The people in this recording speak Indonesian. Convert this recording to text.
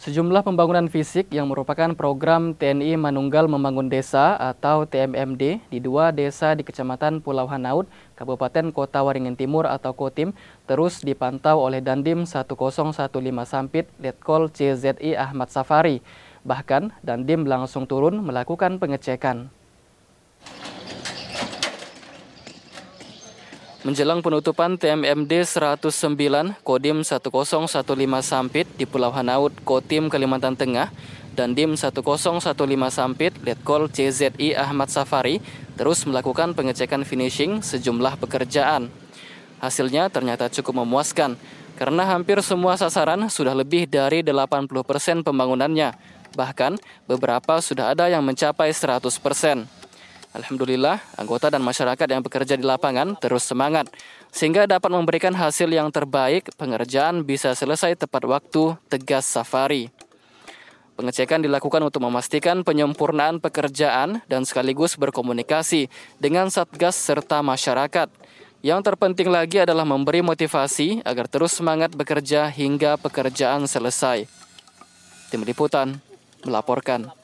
Sejumlah pembangunan fisik yang merupakan program TNI Manunggal Membangun Desa atau TMMD di dua desa di Kecamatan Pulau Hanaut, Kabupaten Kota Waringin Timur atau Kotim terus dipantau oleh Dandim 1015 Sampit Letkol CZI Ahmad Safari. Bahkan Dandim langsung turun melakukan pengecekan. Menjelang penutupan TMMD 109 Kodim 1015 Sampit di Pulau Hanaut, Kotim Kalimantan Tengah dan Dim 1015 Sampit Letkol CZI Ahmad Safari terus melakukan pengecekan finishing sejumlah pekerjaan. Hasilnya ternyata cukup memuaskan karena hampir semua sasaran sudah lebih dari 80% pembangunannya. Bahkan beberapa sudah ada yang mencapai 100%. Alhamdulillah, anggota dan masyarakat yang bekerja di lapangan terus semangat, sehingga dapat memberikan hasil yang terbaik, pengerjaan bisa selesai tepat waktu, tegas safari. Pengecekan dilakukan untuk memastikan penyempurnaan pekerjaan dan sekaligus berkomunikasi dengan Satgas serta masyarakat. Yang terpenting lagi adalah memberi motivasi agar terus semangat bekerja hingga pekerjaan selesai. Tim Liputan melaporkan.